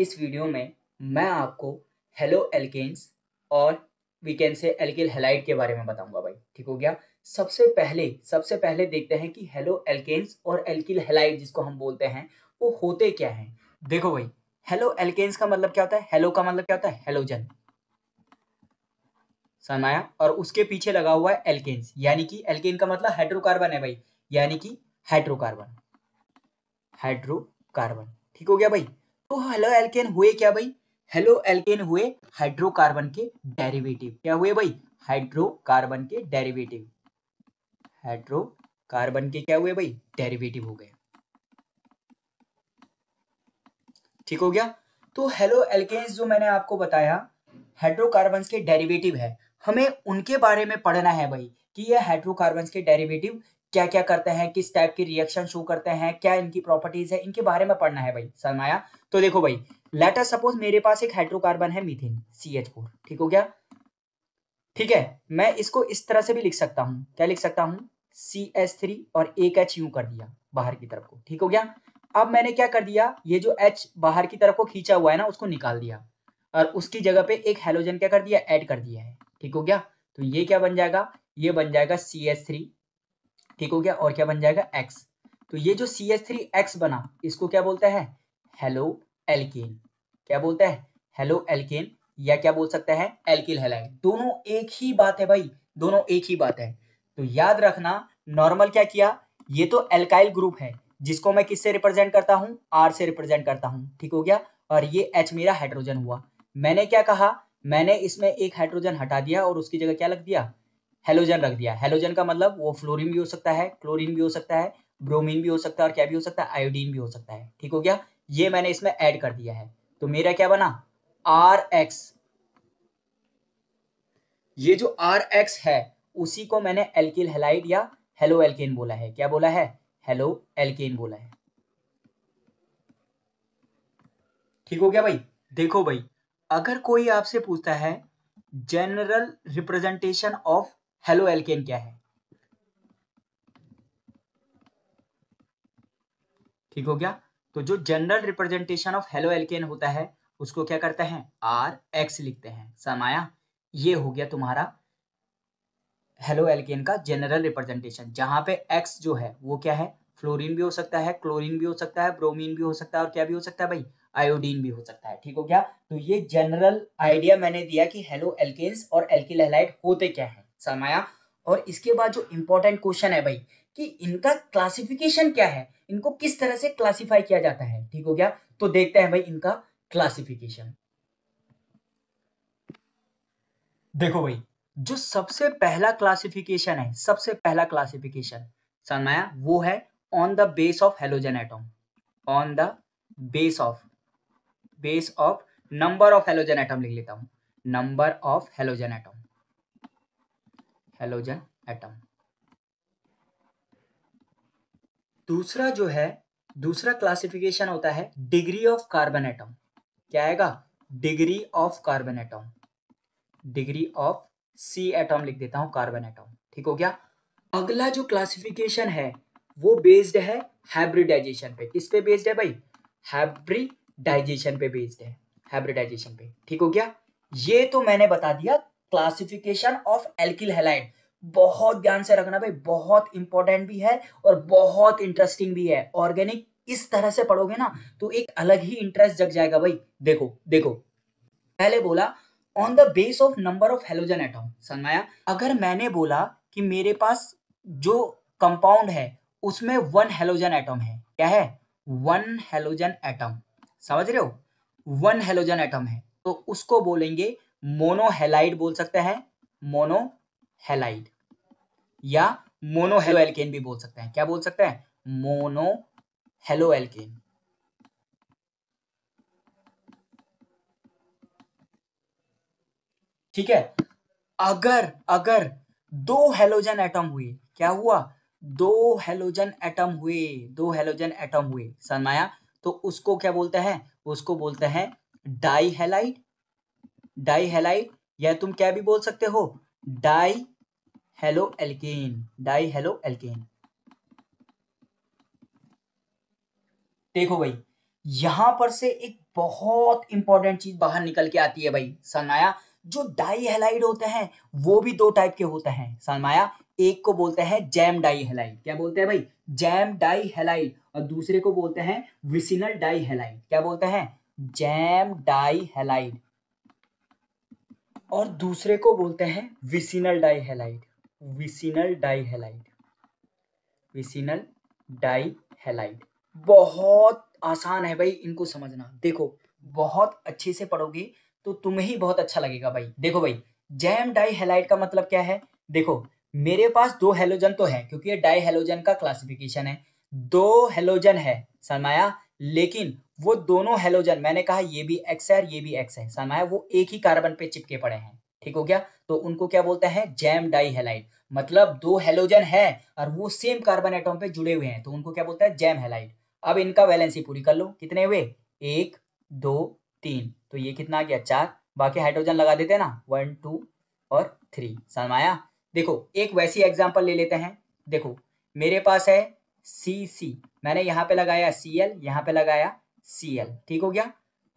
इस वीडियो में हम्म। मैं आपको हेलो एल्केन्स और we can say alkyl halide के बारे में बताऊंगा भाई ठीक हो गया सबसे पहले सबसे पहले देखते हैं कि हेलो एल्केन्स और एल्किल हेलाइट जिसको हम बोलते हैं वो होते क्या हैं देखो भाई हेलो एल्केन्स का मतलब क्या होता है हेलो का मतलब क्या होता है हेलोजन समाया और उसके पीछे लगा हुआ है एल्केन्स यानी कि एल्केन का मतलब हाइड्रोकार्बन है भाई यानी कि हाइड्रोकार्बन हाइड्रोकार्बन ठीक हो गया भाई तो हेलो एल्केन हुए क्या भाई हेलो एल्केन हुए हाइड्रोकार्बन के डेरिवेटिव क्या हुए भाई हाइड्रोकार्बन के डेरिवेटिव हाइड्रोकार्बन के क्या हुए भाई डेरिवेटिव हो गए ठीक हो गया तो हेलो एल्केन जो मैंने आपको बताया हाइड्रोकार्बन के डेरिवेटिव है हमें उनके बारे में पढ़ना है भाई कि ये हाइड्रोकार्बन के डेरिवेटिव क्या क्या करते हैं किस टाइप की रिएक्शन शो करते हैं क्या इनकी प्रॉपर्टीज है इनके बारे में पढ़ना है भाई सरमाया तो देखो भाई लेटर सपोज मेरे पास एक हाइड्रोकार्बन है मीथेन सी एच फोर ठीक हो गया ठीक है मैं इसको इस तरह से भी लिख सकता हूँ क्या लिख सकता हूँ सी एच थ्री और एक एच यू कर दिया बाहर की तरफ को ठीक हो गया अब मैंने क्या कर दिया ये जो एच बाहर की तरफ को खींचा हुआ है ना उसको निकाल दिया और उसकी जगह पे एक हेलोजन क्या कर दिया एड कर दिया है ठीक हो गया तो ये क्या बन जाएगा ये बन जाएगा सी एच थ्री ठीक हो गया और क्या बन जाएगा एक्स तो ये जो सी एच थ्री एक्स बना इसको क्या बोलता है हेलो एल्केन क्या बोलता है हेलो एल्केन या क्या बोल सकता है एल्किल हेलाइन दोनों एक ही बात है भाई दोनों एक ही बात है तो याद रखना नॉर्मल क्या किया ये तो एल्काइल ग्रुप है जिसको मैं किससे रिप्रेजेंट करता हूँ आर से रिप्रेजेंट करता हूँ ठीक हो गया और ये एच मेरा हाइड्रोजन हुआ मैंने क्या कहा मैंने इसमें एक हाइड्रोजन हटा दिया और उसकी जगह क्या लग दिया हेलोजन रख दिया हेलोजन का मतलब वो फ्लोरिन भी हो सकता है क्लोरिन भी हो सकता है ब्रोमिन भी हो सकता है और क्या भी हो सकता है आयोडीन भी हो सकता है ठीक हो गया ये मैंने इसमें ऐड कर दिया है तो मेरा क्या बना आर एक्स ये जो आर एक्स है उसी को मैंने एल्किल हेलाइड या हेलो एल्केन बोला है क्या बोला है हेलो एल्केन बोला है ठीक हो गया भाई देखो भाई अगर कोई आपसे पूछता है general representation of haloalkane क्या है ठीक हो गया तो जो general representation of haloalkane होता है उसको क्या करते हैं आर एक्स लिखते हैं समाया ये हो गया तुम्हारा हेलो एल्केन का जनरल रिप्रेजेंटेशन जहां पे एक्स जो है वो क्या है फ्लोरीन भी हो सकता है क्लोरीन भी हो सकता है ब्रोमीन भी हो सकता है और क्या भी हो सकता है भाई आयोडीन भी हो सकता है ठीक हो गया तो ये जनरल आइडिया मैंने दिया कि हेलो एल्केन्स और एल्किल होते क्या है सरमाया और इसके बाद जो इम्पोर्टेंट क्वेश्चन है भाई कि इनका क्लासिफिकेशन क्या है इनको किस तरह से क्लासिफाई किया जाता है ठीक हो गया तो देखते हैं भाई इनका क्लासिफिकेशन देखो भाई जो सबसे पहला क्लासिफिकेशन है सबसे पहला क्लासिफिकेशन सरमाया वो है on the base of halogen atom on the base of base of number of halogen atom लिख लेता हूं number of halogen atom halogen atom दूसरा जो है दूसरा क्लासिफिकेशन होता है डिग्री ऑफ कार्बन एटम क्या आएगा degree of carbon atom degree of C atom लिख देता हूं कार्बन एटम ठीक हो गया अगला जो क्लासिफिकेशन है वो बेस्ड है हाइब्रिडाइजेशन पे किस पे बेस्ड है भाई हाइब्रिडाइजेशन पे बेस्ड है हाइब्रिडाइजेशन पे ठीक हो गया ये तो मैंने बता दिया क्लासिफिकेशन ऑफ एल्किल हेलाइन बहुत ध्यान से रखना भाई बहुत इंपॉर्टेंट भी है और बहुत इंटरेस्टिंग भी है ऑर्गेनिक इस तरह से पढ़ोगे ना तो एक अलग ही इंटरेस्ट जग जाएगा भाई देखो देखो पहले बोला on the base of number of halogen atom समझाया अगर मैंने बोला कि मेरे पास जो कंपाउंड है उसमें वन हेलोजन एटम है क्या है वन हेलोजन एटम समझ रहे हो वन हेलोजन एटम है तो उसको बोलेंगे मोनोहेलाइड बोल सकते हैं मोनोहेलाइड या मोनोहेलो एल्केन भी बोल सकते हैं क्या बोल सकते हैं मोनो हेलो एल्केन ठीक है अगर अगर दो हेलोजन एटम हुए क्या हुआ दो हेलोजन एटम हुए दो हेलोजन एटम हुए सरमाया तो उसको क्या बोलते हैं उसको बोलते हैं डाई हेलाइट डाई हेलाइड या तुम क्या भी बोल सकते हो dihaloalkane dihaloalkane देखो भाई यहां पर से एक बहुत इंपॉर्टेंट चीज बाहर निकल के आती है भाई सनमाया जो डाई हेलाइड होते हैं वो भी दो टाइप के होते हैं सनमाया एक को बोलते हैं जैम डाई हेलाइड क्या बोलते हैं भाई जैम डाई हेलाइड और दूसरे को बोलते हैं विसिनल डाई हेलाइड क्या बोलते हैं जैम डाई हेलाइड और दूसरे को बोलते हैं vicinal dihalide vicinal dihalide vicinal dihalide बहुत आसान है भाई इनको समझना देखो बहुत अच्छे से पढ़ोगे तो तुम्हें ही बहुत अच्छा लगेगा भाई देखो भाई जैम डाई हेलाइट का मतलब क्या है देखो मेरे पास दो हेलोजन तो है क्योंकि ये डाई हेलोजन का क्लासिफिकेशन है दो हेलोजन है सरमाया लेकिन वो दोनों हेलोजन मैंने कहा ये भी एक्स है ये भी एक्स है समय वो एक ही कार्बन पे चिपके पड़े हैं ठीक हो गया तो उनको क्या बोलते हैं जैम डाई हेलाइट मतलब दो हेलोजन है और वो सेम कार्बन एटॉम पे जुड़े हुए हैं तो उनको क्या बोलते हैं जैम हेलाइट अब इनका बैलेंस ही पूरी कर लो कितने हुए एक दो तीन तो ये कितना आ गया चार बाकी हाइड्रोजन लगा देते हैं ना वन टू और थ्री समाया देखो एक वैसी एग्जाम्पल ले लेते हैं देखो मेरे पास है सी सी मैंने यहाँ पे लगाया सी एल यहाँ पे लगाया सी एल ठीक हो गया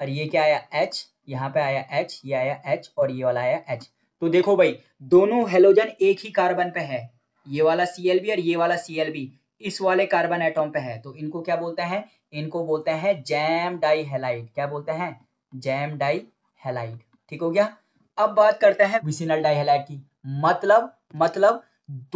और ये क्या आया एच यहाँ पे आया एच ये आया एच और ये वाला आया एच तो देखो भाई दोनों हेलोजन एक ही कार्बन पे है ये वाला सी एल बी और ये वाला सी एल बी इस वाले कार्बन एटोम पे है तो इनको क्या बोलते हैं इनको बोलते हैं जैम डाई हेलाइट क्या बोलते हैं जैम डाई हेलाइट ठीक हो गया अब बात करते हैं विसिनल डाई हेलाइट की मतलब मतलब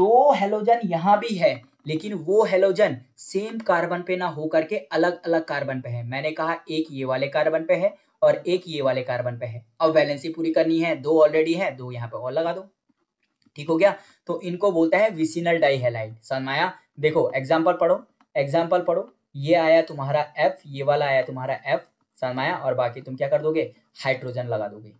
दो हेलोजन यहाँ भी है लेकिन वो हेलोजन सेम कार्बन पे ना होकर के अलग अलग कार्बन पे है मैंने कहा एक ये वाले कार्बन पे है और एक ये वाले कार्बन पे है अब वैलेंसी पूरी करनी है दो ऑलरेडी है दो यहाँ पे और लगा दो ठीक हो गया तो इनको बोलता है विसिनल डाईहेलाइड समझ देखो एग्जाम्पल पढ़ो एग्जाम्पल पढ़ो ये आया तुम्हारा एफ ये वाला आया तुम्हारा एफ सरमाया और बाकी तुम क्या कर दोगे हाइड्रोजन लगा दोगे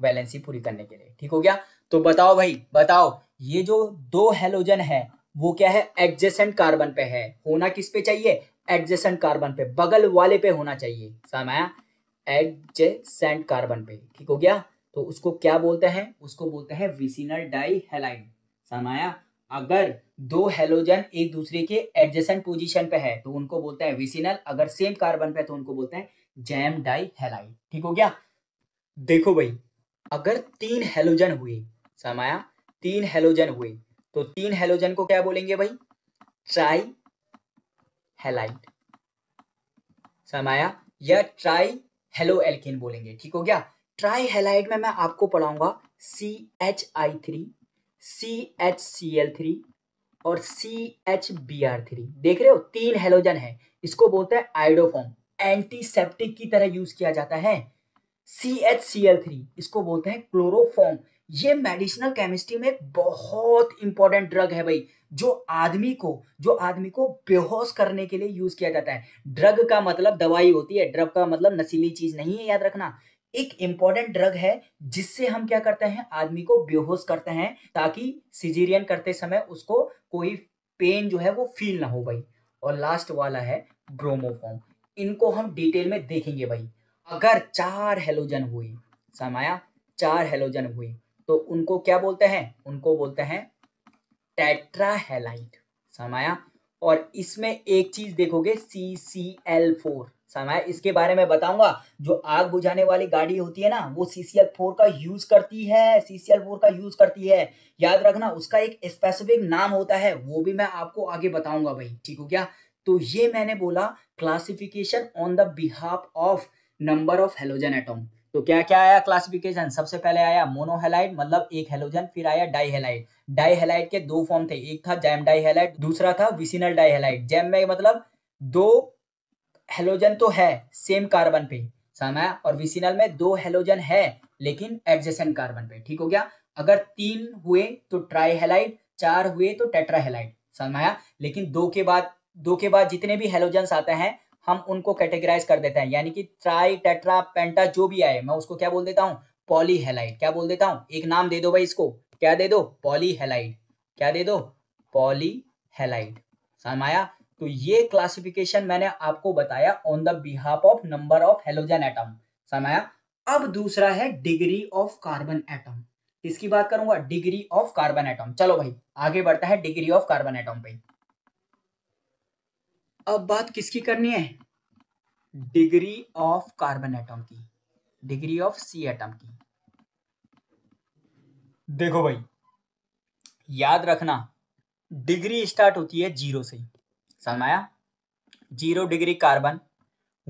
वैलेंसी पूरी करने के लिए ठीक हो गया तो बताओ भाई बताओ ये जो दो हेलोजन है वो क्या है एडजेसेंट कार्बन पे है होना किस पे चाहिए एडजेसेंट कार्बन पे बगल वाले पे होना चाहिए समझ एडजेसेंट कार्बन पे ठीक हो गया तो उसको क्या बोलते हैं उसको बोलते हैं विसिनल डाई हेलाइड समाया अगर दो हेलोजन एक दूसरे के एडजेसेंट पोजीशन पे है तो उनको बोलते हैं विसिनल अगर सेम कार्बन पे तो उनको बोलते हैं जैम डाई हेलाइड ठीक हो गया देखो भाई अगर तीन हेलोजन हुए समाया तीन हेलोजन हुए तो तीन हेलोजन को क्या बोलेंगे भाई ट्राई हेलाइट समाया या ट्राई हेलो एल्किन बोलेंगे ठीक हो गया ट्राई हेलाइट में मैं आपको पढ़ाऊंगा C H I three C H C L three और C H B R three देख रहे हो तीन हेलोजन है इसको बोलते हैं आइडोफॉर्म एंटीसेप्टिक की तरह यूज किया जाता है C H C L three इसको बोलते हैं क्लोरोफॉर्म ये मेडिसिनल केमिस्ट्री में बहुत इंपॉर्टेंट ड्रग है भाई जो आदमी को जो आदमी को बेहोश करने के लिए यूज किया जाता है ड्रग का मतलब दवाई होती है ड्रग का मतलब नशीली चीज नहीं है याद रखना एक इंपॉर्टेंट ड्रग है जिससे हम क्या करते हैं आदमी को बेहोश करते हैं ताकि सिजीरियन करते समय उसको कोई पेन जो है वो फील ना हो भाई और लास्ट वाला है ब्रोमोफॉर्म इनको हम डिटेल में देखेंगे भाई अगर चार हेलोजन हुए समाया चार हेलोजन हुए तो उनको क्या बोलते हैं उनको बोलते हैं टेट्राहेलाइट समाया और इसमें एक चीज देखोगे सी सी एल फोर समाया इसके बारे में बताऊंगा जो आग बुझाने वाली गाड़ी होती है ना वो सीसीएल फोर का यूज करती है सीसीएल फोर का यूज करती है याद रखना उसका एक स्पेसिफिक नाम होता है वो भी मैं आपको आगे बताऊंगा भाई ठीक हो गया तो ये मैंने बोला classification on the behalf of number of halogen atom तो क्या क्या आया क्लासिफिकेशन सबसे पहले आया मोनोहेलाइड मतलब एक हेलोजन फिर आया डाईहेलाइड डाईहेलाइड के दो फॉर्म थे एक था जैम डाईहेलाइड दूसरा था विसिनल डाईहेलाइड जैम में मतलब दो हेलोजन तो है सेम कार्बन पे समय और विसिनल में दो हेलोजन है लेकिन एडजेसेंट कार्बन पे ठीक हो गया अगर तीन हुए तो ट्राईहेलाइड चार हुए तो टेट्राहेलाइड समझ आया लेकिन दो के बाद दो के बाद जितने भी हेलोजन आते हैं हम उनको कैटेगराइज कर देते हैं यानी कि ट्राई टेट्रा पेंटा जो भी आए मैं उसको क्या बोल देता हूँ पॉलीहेलाइड क्या बोल देता हूँ एक नाम दे दो भाई इसको क्या दे दो पॉलीहेलाइड क्या दे दो पॉलीहेलाइड समझ आया तो ये क्लासिफिकेशन मैंने आपको बताया on the behalf of number of halogen atom समझ अब दूसरा है डिग्री ऑफ कार्बन एटम इसकी बात करूंगा डिग्री ऑफ कार्बन एटम चलो भाई आगे बढ़ता है डिग्री ऑफ कार्बन एटम पे अब बात किसकी करनी है डिग्री ऑफ कार्बन एटम की डिग्री ऑफ सी एटम की देखो भाई याद रखना डिग्री स्टार्ट होती है जीरो से समझ आया zero degree carbon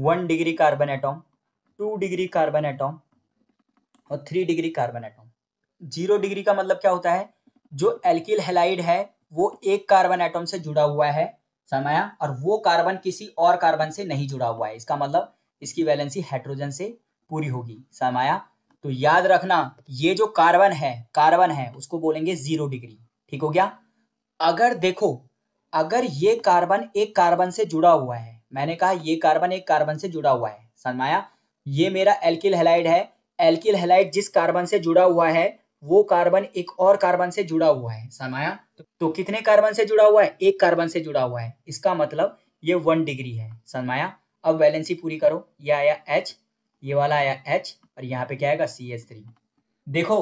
one degree carbon atom two degree carbon atom और three degree carbon atom zero degree का मतलब क्या होता है जो एल्किल हेलाइड है वो एक कार्बन एटम से जुड़ा हुआ है समय और वो कार्बन किसी और कार्बन से नहीं जुड़ा हुआ है इसका मतलब इसकी वैलेंसी हाइड्रोजन से पूरी होगी समाया तो याद रखना ये जो कार्बन है कार्बन है उसको बोलेंगे जीरो डिग्री ठीक हो गया अगर देखो अगर ये कार्बन एक कार्बन से जुड़ा हुआ है मैंने कहा ये कार्बन एक कार्बन से जुड़ा हुआ है समाया ये मेरा एल्किल हेलाइड है एल्किल हेलाइड जिस कार्बन से जुड़ा हुआ है वो कार्बन एक और कार्बन से जुड़ा हुआ है समाया तो कितने कार्बन से जुड़ा हुआ है एक कार्बन से जुड़ा हुआ है इसका मतलब ये वन डिग्री है समाया अब वैलेंसी पूरी करो ये आया एच ये वाला आया एच और यहाँ पे क्या आएगा सी एच थ्री देखो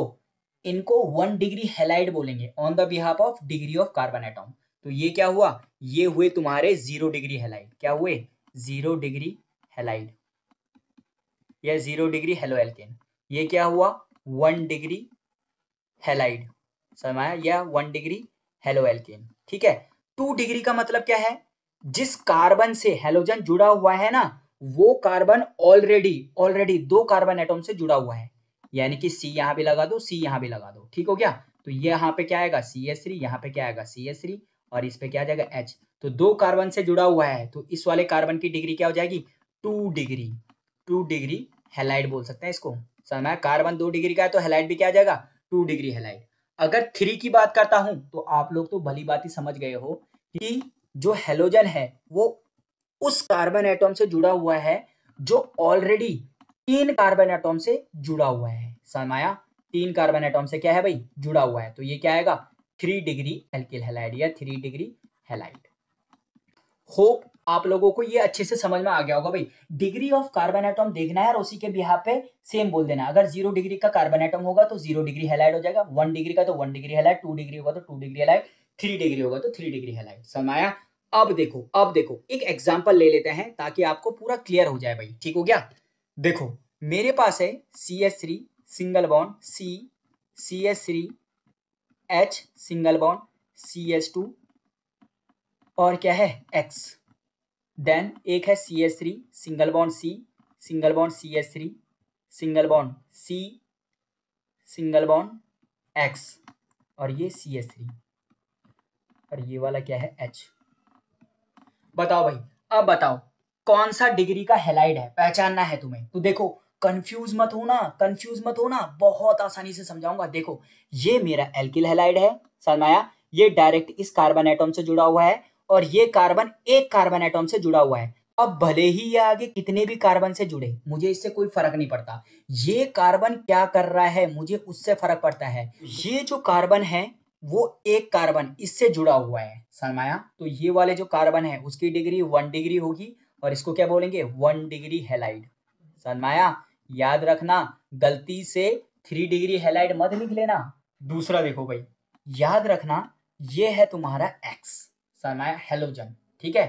इनको वन डिग्री हेलाइड बोलेंगे on the behalf of degree of carbon atom तो ये क्या हुआ ये हुए तुम्हारे जीरो डिग्री हेलाइड क्या हुए जीरो डिग्री हेलाइड या जीरो डिग्री हेलो एल्केन ये क्या हुआ वन डिग्री हेलाइड समझ या वन डिग्री हेलो एल्केन ठीक है टू डिग्री का मतलब क्या है जिस कार्बन से हेलोजन जुड़ा हुआ है ना वो कार्बन ऑलरेडी ऑलरेडी दो कार्बन एटम से जुड़ा हुआ है यानी कि सी यहां भी लगा दो सी यहां भी लगा दो ठीक हो गया तो ये यहाँ पे क्या आएगा सी एस थ्री यहाँ पे क्या आएगा सी एस थ्री और इस पे क्या आ जाएगा एच तो दो कार्बन से जुड़ा हुआ है तो इस वाले कार्बन की डिग्री क्या हो जाएगी two degree two degree halide बोल सकते हैं इसको समझ कार्बन दो डिग्री का है तो हेलाइट भी क्या आ जाएगा टू डिग्री हेलाइट अगर थ्री की बात करता हूं तो आप लोग तो भली बात ही समझ गए हो कि जो हेलोजन है वो उस कार्बन एटम से जुड़ा हुआ है जो ऑलरेडी तीन कार्बन एटम से जुड़ा हुआ है समाया तीन कार्बन एटम से क्या है भाई जुड़ा हुआ है तो ये क्या आएगा थ्री डिग्री एल्किल हेलाइड या थ्री डिग्री हेलाइट होप आप लोगों को ये अच्छे से समझ में आ गया होगा भाई डिग्री ऑफ कार्बन एटम देखना है और उसी के बिहार पे सेम बोल देना अगर जीरो डिग्री का कार्बन एटम होगा तो जीरो डिग्री हेलाइड हो जाएगा वन डिग्री का तो one degree halide two degree होगा तो two degree halide three degree होगा तो थ्री डिग्री हेलाइड समाया अब देखो अब देखो एक एग्जाम्पल ले लेते हैं ताकि आपको पूरा क्लियर हो जाए भाई ठीक हो गया देखो मेरे पास है C S three single bond C C S three H single bond C S two और क्या है एक्स देन एक है C S three single bond C single bond C S three single bond C single bond X और ये सी S three और ये वाला क्या है एच बताओ भाई अब बताओ कौन सा डिग्री का हेलाइड है पहचानना है तुम्हें तो देखो कंफ्यूज मत होना कंफ्यूज मत होना बहुत आसानी से समझाऊंगा देखो ये मेरा एल्किल हेलाइड है समझ आया ये डायरेक्ट इस कार्बन एटम से जुड़ा हुआ है और ये कार्बन एक कार्बन एटम से जुड़ा हुआ है अब भले ही ये आगे कितने भी कार्बन से जुड़े मुझे इससे कोई फर्क नहीं पड़ता ये कार्बन क्या कर रहा है मुझे उससे फर्क पड़ता है ये जो कार्बन है वो एक कार्बन इससे जुड़ा हुआ है सरमाया तो ये वाले जो कार्बन है उसकी डिग्री वन डिग्री होगी और इसको क्या बोलेंगे वन डिग्री हेलाइड सरमाया याद रखना गलती से थ्री डिग्री हेलाइड मत लिख लेना दूसरा देखो भाई याद रखना ये है तुम्हारा एक्स सरमाया हेलोजन ठीक है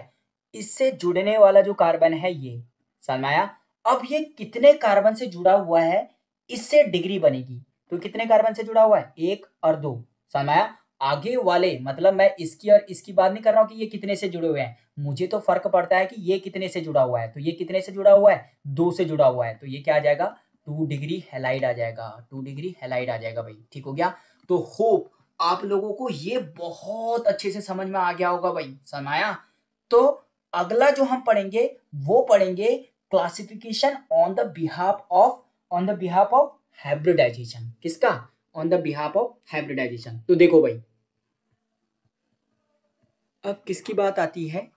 इससे जुड़ने वाला जो कार्बन है ये सरमाया अब ये कितने कार्बन से जुड़ा हुआ है इससे डिग्री बनेगी तो कितने कार्बन से जुड़ा हुआ है एक और दो सरमाया आगे वाले मतलब मैं इसकी और इसकी बात नहीं कर रहा हूँ कि ये कितने से जुड़े हुए हैं मुझे तो फर्क पड़ता है कि ये कितने से जुड़ा हुआ है तो ये कितने से जुड़ा हुआ है दो से जुड़ा हुआ है तो ये क्या आ जाएगा टू डिग्री हेलाइड आ जाएगा टू डिग्री हेलाइड आ जाएगा भाई ठीक हो गया तो होप आप लोगों को ये बहुत अच्छे से समझ में आ गया होगा भाई समाया तो अगला जो हम पढ़ेंगे वो पढ़ेंगे classification on the behalf of on the behalf of hybridization किसका on the behalf of hybridization तो देखो भाई अब किसकी बात आती है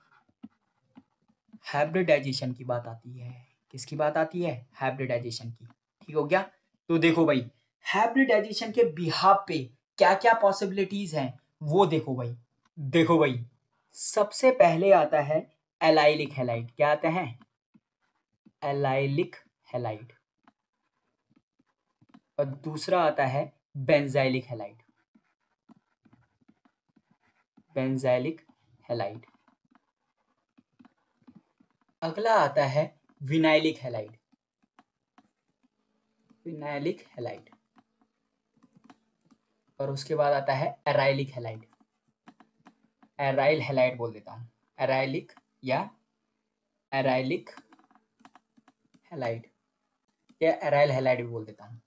हाइब्रिडाइजेशन की बात आती है किसकी बात आती है हाइब्रिडाइजेशन की ठीक हो गया तो देखो भाई हाइब्रिडाइजेशन के बिहाफ पे क्या क्या पॉसिबिलिटीज हैं वो देखो भाई देखो भाई सबसे पहले आता है एलाइलिक हेलाइट क्या आता है एलाइलिक हेलाइट और दूसरा आता है बेंजाइलिक हेलाइट बेंजाइलिक हेलाइट अगला आता है विनाइलिक हेलाइट विनाइलिक हेलाइट और उसके बाद आता है एराइलिक हेलाइड एराइल हेलाइड बोल देता हूँ एराइलिक या एराइलिक हेलाइड या एराइल हेलाइड भी बोल देता हूँ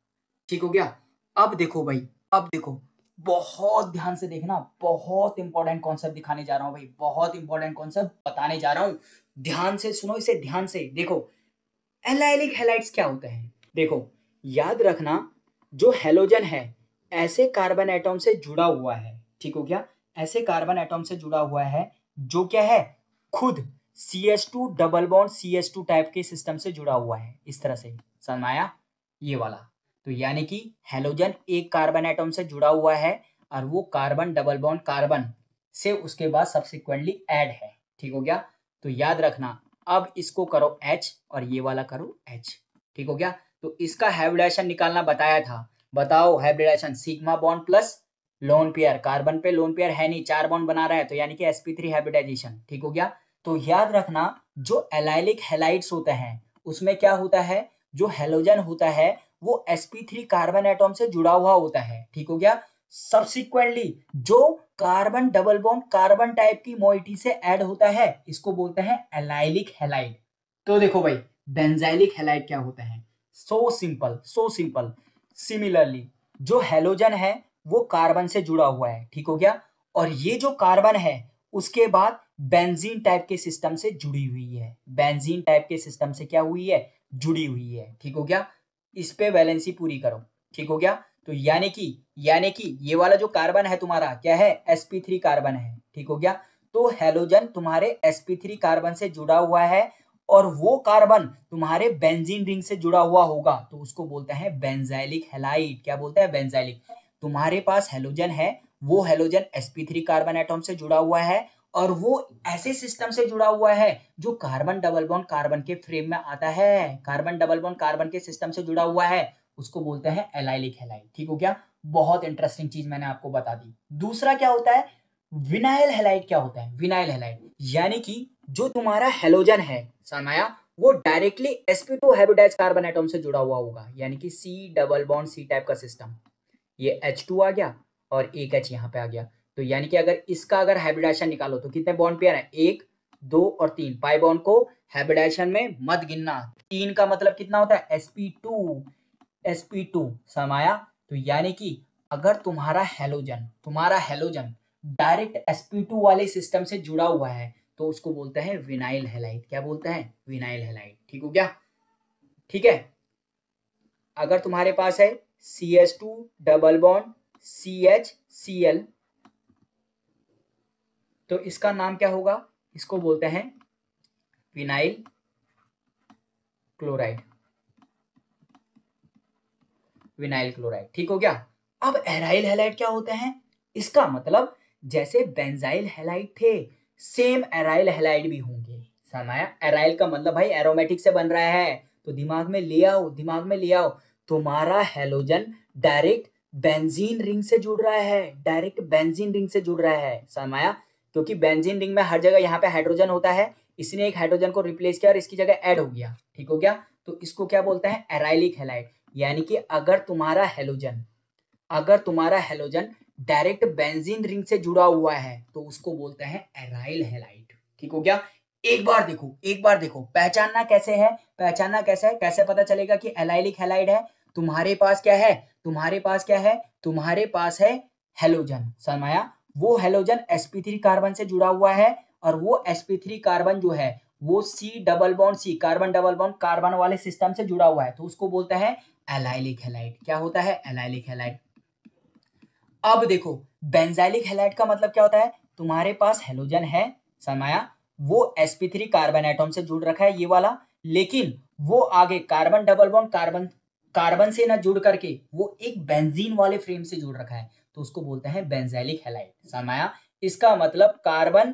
ठीक हो गया अब देखो भाई अब देखो बहुत ध्यान से देखना बहुत इंपॉर्टेंट कॉन्सेप्ट दिखाने जा रहा हूँ भाई बहुत इंपॉर्टेंट कॉन्सेप्ट बताने जा रहा हूँ ध्यान से सुनो इसे ध्यान से देखो एलाइलिक हेलाइट्स क्या होते हैं देखो याद रखना जो हेलोजन है ऐसे कार्बन एटॉम से जुड़ा हुआ है ठीक हो गया ऐसे कार्बन एटॉम से जुड़ा हुआ है जो क्या है खुद C S two double bond C S two type के सिस्टम से जुड़ा हुआ है इस तरह से सरमाया ये वाला तो यानी कि हेलोजन एक कार्बन एटम से जुड़ा हुआ है और वो कार्बन डबल बॉन्ड कार्बन से उसके बाद सब्सिक्वेंटली एड है ठीक हो गया तो याद रखना अब इसको करो H और ये वाला करो H ठीक हो गया तो इसका हाइब्रिडाइजेशन निकालना बताया था बताओ hybridization sigma bond plus lone pair carbon पे लोन पेयर है नहीं चार बॉन्ड बना रहा है तो यानी कि sp3 हाइब्रिडाइजेशन ठीक हो गया तो याद रखना जो एलाइलिक हेलाइट्स होते हैं उसमें क्या होता है जो हेलोजन होता है वो sp3 कार्बन एटम से जुड़ा हुआ होता है ठीक हो गया सब्सिक्वेंटली जो carbon double bond carbon type की मोइटी से एड होता है इसको बोलते हैं एलाइलिक हेलाइड तो देखो भाई बेंजाइलिक हेलाइड क्या होता है so simple so simple similarly जो हेलोजन है वो कार्बन से जुड़ा हुआ है ठीक हो गया और ये जो कार्बन है उसके बाद बेंजीन टाइप के सिस्टम से जुड़ी हुई है बेंजीन टाइप के सिस्टम से क्या हुई है जुड़ी हुई है ठीक हो गया इस पे वैलेंसी पूरी करो ठीक हो गया तो यानी कि यानी कि ये वाला जो कार्बन है तुम्हारा क्या है sp3 कार्बन है ठीक हो गया तो हेलोजन तुम्हारे sp3 कार्बन से जुड़ा हुआ है और वो कार्बन तुम्हारे बेंजीन रिंग से जुड़ा हुआ होगा तो उसको बोलते हैं बेंजाइलिक हेलाइट क्या बोलते हैं बेंजाइलिक तुम्हारे पास हेलोजन है वो हेलोजन sp3 कार्बन एटम से जुड़ा हुआ है और वो ऐसे सिस्टम से जुड़ा हुआ है जो कार्बन डबल बॉन्ड कार्बन के फ्रेम में आता है कार्बन डबल बॉन्ड कार्बन के सिस्टम से जुड़ा हुआ है उसको बोलते हैं एलाइलिक हेलाइट ठीक हो गया बहुत इंटरेस्टिंग चीज मैंने आपको बता दी दूसरा क्या होता है विनाइल हेलाइट क्या होता है विनाइल हेलाइट यानी कि जो तुम्हारा हेलोजन है सरमाया वो डायरेक्टली sp2 हैबिटाइज कार्बन एटम से जुड़ा हुआ होगा यानी कि C double bond C type का सिस्टम ये H2 आ गया और एक H यहाँ पे आ गया तो यानी कि अगर इसका अगर हैबिडाइशन निकालो तो कितने बॉन्ड पेयर है एक दो और तीन पाई बॉन्ड को हैबिडाइशन में मत गिनना तीन का मतलब कितना होता है sp2 sp2 समाया तो यानी कि अगर तुम्हारा हेलोजन तुम्हारा हेलोजन डायरेक्ट sp2 वाले सिस्टम से जुड़ा हुआ है तो उसको बोलता है विनाइल हेलाइट क्या बोलता है विनाइल हेलाइट ठीक हो गया ठीक है अगर तुम्हारे पास है C H two double bond C H C L तो इसका नाम क्या होगा इसको बोलते हैं विनाइल क्लोराइड विनाइल क्लोराइड ठीक हो गया अब एराइल हेलाइट क्या होते हैं इसका मतलब जैसे बेंजाइल हेलाइट थे सेम एराइल हेलाइड भी होंगे समाया एराइल का मतलब भाई एरोमेटिक से बन रहा है तो दिमाग में ले आओ दिमाग में ले आओ तुम्हारा हेलोजन डायरेक्ट बेंजीन रिंग से जुड़ रहा है डायरेक्ट बेंजीन रिंग से जुड़ रहा है समाया क्योंकि बेंजीन रिंग में हर जगह यहाँ पे हाइड्रोजन होता है इसने एक हाइड्रोजन को रिप्लेस किया और इसकी जगह ऐड हो गया ठीक हो गया तो इसको क्या बोलते हैं एराइलिक हेलाइड यानी कि अगर तुम्हारा हेलोजन अगर तुम्हारा हेलोजन डायरेक्ट बेंजीन रिंग से जुड़ा हुआ है तो उसको बोलते हैं एराइल हेलाइट ठीक हो गया एक बार देखो एक बार देखो पहचानना कैसे है पहचानना कैसे है कैसे पता चलेगा कि एलाइलिक हेलाइड है तुम्हारे पास क्या है तुम्हारे पास क्या है तुम्हारे पास है हेलोजन सरमाया वो हेलोजन sp3 कार्बन से जुड़ा हुआ है और वो sp3 कार्बन जो है वो C double bond C carbon double bond carbon वाले सिस्टम से जुड़ा हुआ है तो उसको बोलते हैं एलाइलिक हेलाइट क्या होता है एलाइलिक हेलाइट अब देखो बेंजाइलिक हेलाइट का मतलब क्या होता है तुम्हारे पास हेलोजन है सरमाया वो sp3 कार्बन एटम से जुड़ रखा है ये वाला लेकिन वो आगे carbon double bond carbon carbon से ना जुड़ करके वो एक बेंजीन वाले फ्रेम से जुड़ रखा है तो उसको बोलते हैं बेंजाइलिक हेलाइट सरमाया इसका मतलब कार्बन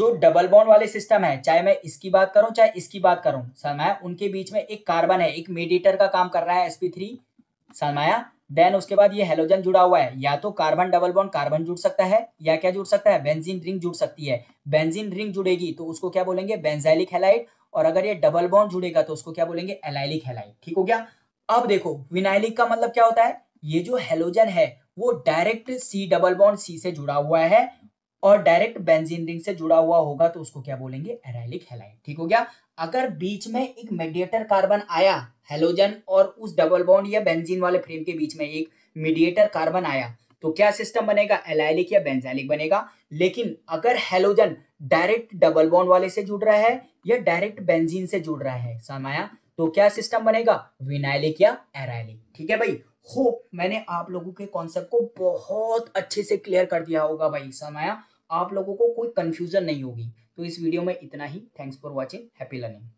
जो डबल बॉन्ड वाले सिस्टम है चाहे मैं इसकी बात करूं चाहे इसकी बात करूं सरमाया उनके बीच में एक कार्बन है एक मीडिएटर का काम कर रहा है एसपी थ्री सरमाया देन उसके बाद ये हेलोजन जुड़ा हुआ है या तो कार्बन डबल बॉन्ड कार्बन जुड़ सकता है या क्या जुड़ सकता है बेंजीन रिंग जुड़ सकती है बेंजीन रिंग जुड़ेगी तो उसको क्या बोलेंगे बेंजाइलिक हेलाइट और अगर ये डबल बॉन्ड जुड़ेगा तो उसको क्या बोलेंगे एलाइलिक हेलाइट ठीक हो गया अब देखो विनाइलिक का मतलब क्या होता है ये जो हेलोजन है वो direct C double bond C से जुड़ा हुआ है और डायरेक्ट बेंजीन रिंग से जुड़ा हुआ होगा तो उसको क्या बोलेंगे एराइलिक हेलाइड ठीक हो गया अगर बीच में एक मेडिएटर कार्बन आया हेलोजन और उस डबल बॉन्ड या बेंजीन वाले फ्रेम के बीच में एक मीडिएटर कार्बन आया तो क्या सिस्टम बनेगा एलाइलिक या बेंजाइलिक बनेगा लेकिन अगर हेलोजन डायरेक्ट डबल बॉन्ड वाले से जुड़ रहा है या डायरेक्ट बेंजीन से जुड़ रहा है समाया तो क्या सिस्टम बनेगा विनाइलिक या एराइलिक ठीक है भाई होप मैंने आप लोगों के कॉन्सेप्ट को बहुत अच्छे से क्लियर कर दिया होगा भाई समाया आप लोगों को कोई कन्फ्यूजन नहीं होगी तो इस वीडियो में इतना ही thanks for watching happy learning